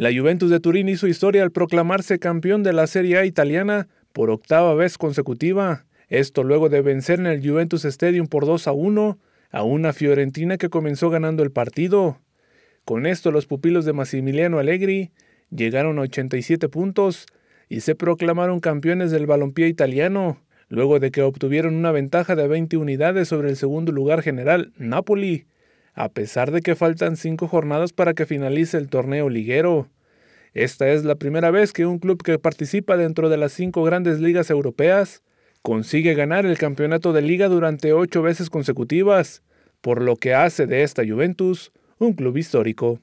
La Juventus de Turín hizo historia al proclamarse campeón de la Serie A italiana por octava vez consecutiva, esto luego de vencer en el Juventus Stadium por 2 a 1 a una Fiorentina que comenzó ganando el partido. Con esto los pupilos de Massimiliano Allegri llegaron a 87 puntos y se proclamaron campeones del balompié italiano, luego de que obtuvieron una ventaja de 20 unidades sobre el segundo lugar general, Napoli, a pesar de que faltan cinco jornadas para que finalice el torneo liguero. Esta es la primera vez que un club que participa dentro de las cinco grandes ligas europeas consigue ganar el campeonato de liga durante ocho veces consecutivas, por lo que hace de esta Juventus un club histórico.